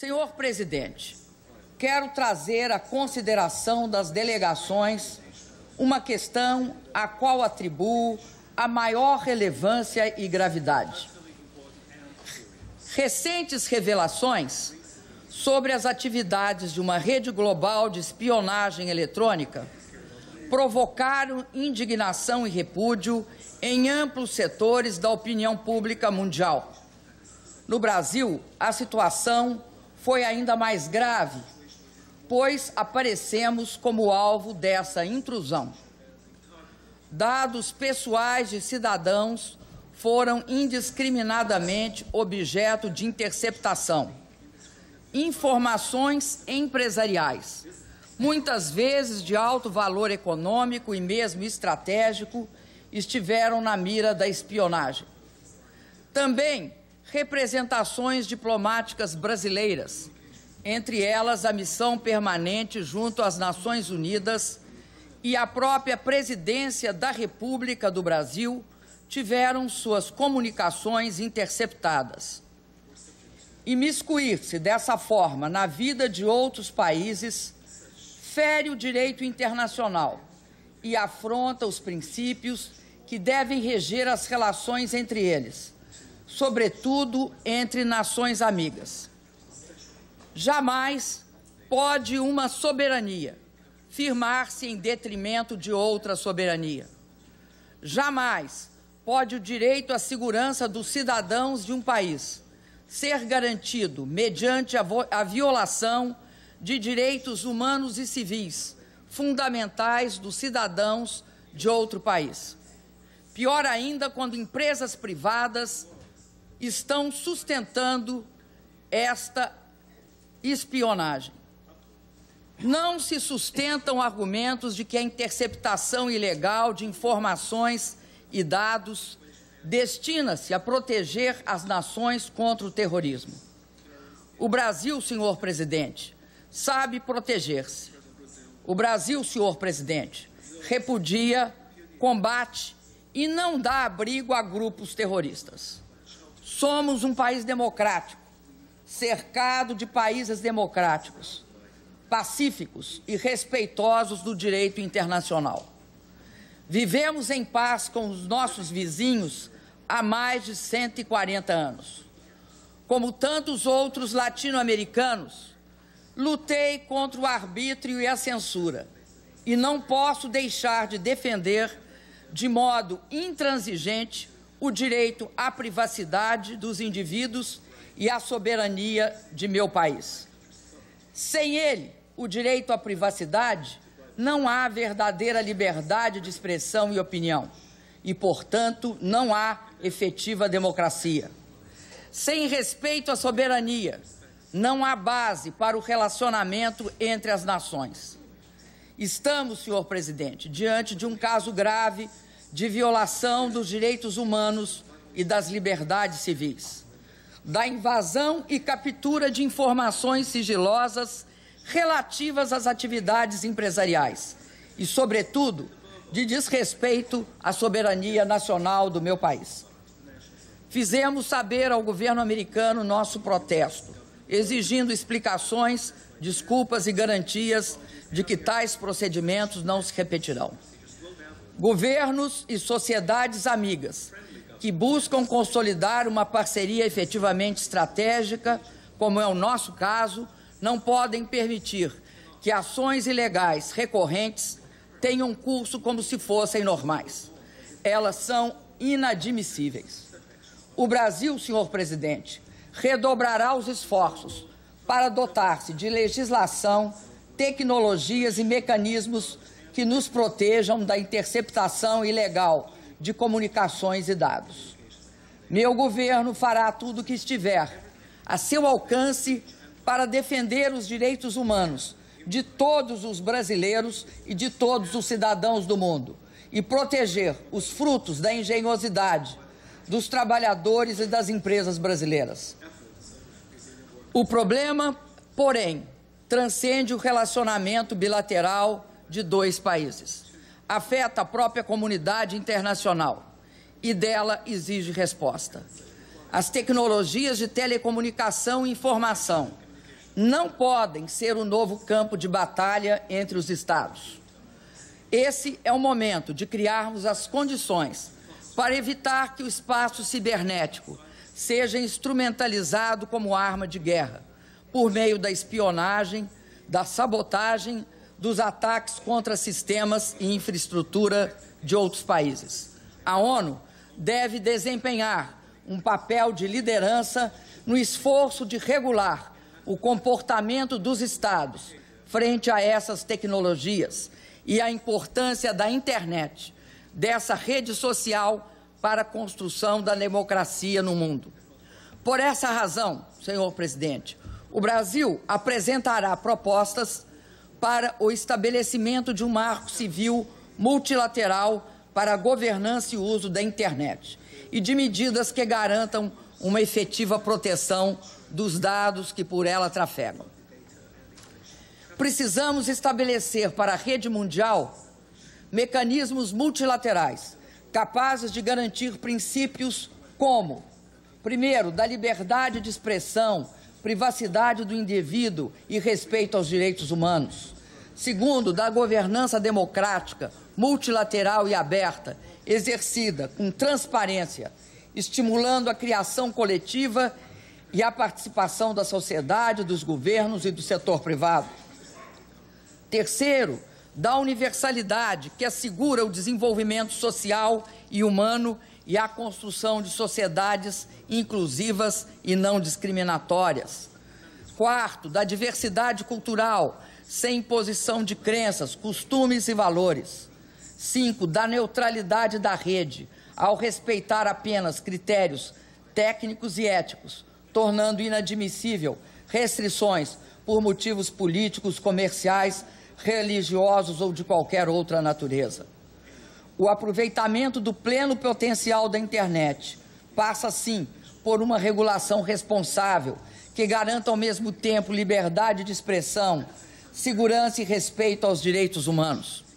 Senhor presidente, quero trazer à consideração das delegações uma questão a qual atribuo a maior relevância e gravidade. Recentes revelações sobre as atividades de uma rede global de espionagem eletrônica provocaram indignação e repúdio em amplos setores da opinião pública mundial. No Brasil, a situação foi ainda mais grave, pois aparecemos como alvo dessa intrusão. Dados pessoais de cidadãos foram indiscriminadamente objeto de interceptação. Informações empresariais, muitas vezes de alto valor econômico e mesmo estratégico, estiveram na mira da espionagem. Também representações diplomáticas brasileiras, entre elas a missão permanente junto às Nações Unidas e a própria Presidência da República do Brasil, tiveram suas comunicações interceptadas. Imiscuir-se dessa forma na vida de outros países fere o direito internacional e afronta os princípios que devem reger as relações entre eles sobretudo entre nações amigas. Jamais pode uma soberania firmar-se em detrimento de outra soberania. Jamais pode o direito à segurança dos cidadãos de um país ser garantido mediante a, a violação de direitos humanos e civis fundamentais dos cidadãos de outro país. Pior ainda quando empresas privadas estão sustentando esta espionagem. Não se sustentam argumentos de que a interceptação ilegal de informações e dados destina-se a proteger as nações contra o terrorismo. O Brasil, senhor presidente, sabe proteger-se. O Brasil, senhor presidente, repudia, combate e não dá abrigo a grupos terroristas. Somos um país democrático, cercado de países democráticos, pacíficos e respeitosos do direito internacional. Vivemos em paz com os nossos vizinhos há mais de 140 anos. Como tantos outros latino-americanos, lutei contra o arbítrio e a censura e não posso deixar de defender de modo intransigente o direito à privacidade dos indivíduos e à soberania de meu país. Sem ele, o direito à privacidade, não há verdadeira liberdade de expressão e opinião e, portanto, não há efetiva democracia. Sem respeito à soberania, não há base para o relacionamento entre as nações. Estamos, senhor presidente, diante de um caso grave de violação dos direitos humanos e das liberdades civis, da invasão e captura de informações sigilosas relativas às atividades empresariais e, sobretudo, de desrespeito à soberania nacional do meu país. Fizemos saber ao governo americano nosso protesto, exigindo explicações, desculpas e garantias de que tais procedimentos não se repetirão governos e sociedades amigas que buscam consolidar uma parceria efetivamente estratégica, como é o nosso caso, não podem permitir que ações ilegais recorrentes tenham curso como se fossem normais. Elas são inadmissíveis. O Brasil, senhor presidente, redobrará os esforços para dotar-se de legislação, tecnologias e mecanismos que nos protejam da interceptação ilegal de comunicações e dados. Meu governo fará tudo o que estiver a seu alcance para defender os direitos humanos de todos os brasileiros e de todos os cidadãos do mundo e proteger os frutos da engenhosidade dos trabalhadores e das empresas brasileiras. O problema, porém, transcende o relacionamento bilateral de dois países. Afeta a própria comunidade internacional e dela exige resposta. As tecnologias de telecomunicação e informação não podem ser o um novo campo de batalha entre os Estados. Esse é o momento de criarmos as condições para evitar que o espaço cibernético seja instrumentalizado como arma de guerra, por meio da espionagem, da sabotagem dos ataques contra sistemas e infraestrutura de outros países. A ONU deve desempenhar um papel de liderança no esforço de regular o comportamento dos Estados frente a essas tecnologias e a importância da internet, dessa rede social para a construção da democracia no mundo. Por essa razão, senhor presidente, o Brasil apresentará propostas para o estabelecimento de um marco civil multilateral para a governança e uso da internet e de medidas que garantam uma efetiva proteção dos dados que por ela trafegam. Precisamos estabelecer para a rede mundial mecanismos multilaterais capazes de garantir princípios como, primeiro, da liberdade de expressão, privacidade do indivíduo e respeito aos direitos humanos. Segundo, da governança democrática, multilateral e aberta, exercida com transparência, estimulando a criação coletiva e a participação da sociedade, dos governos e do setor privado. Terceiro, da universalidade que assegura o desenvolvimento social e humano e à construção de sociedades inclusivas e não discriminatórias. Quarto, da diversidade cultural, sem imposição de crenças, costumes e valores. Cinco, da neutralidade da rede, ao respeitar apenas critérios técnicos e éticos, tornando inadmissível restrições por motivos políticos, comerciais, religiosos ou de qualquer outra natureza o aproveitamento do pleno potencial da internet passa, sim, por uma regulação responsável que garanta ao mesmo tempo liberdade de expressão, segurança e respeito aos direitos humanos.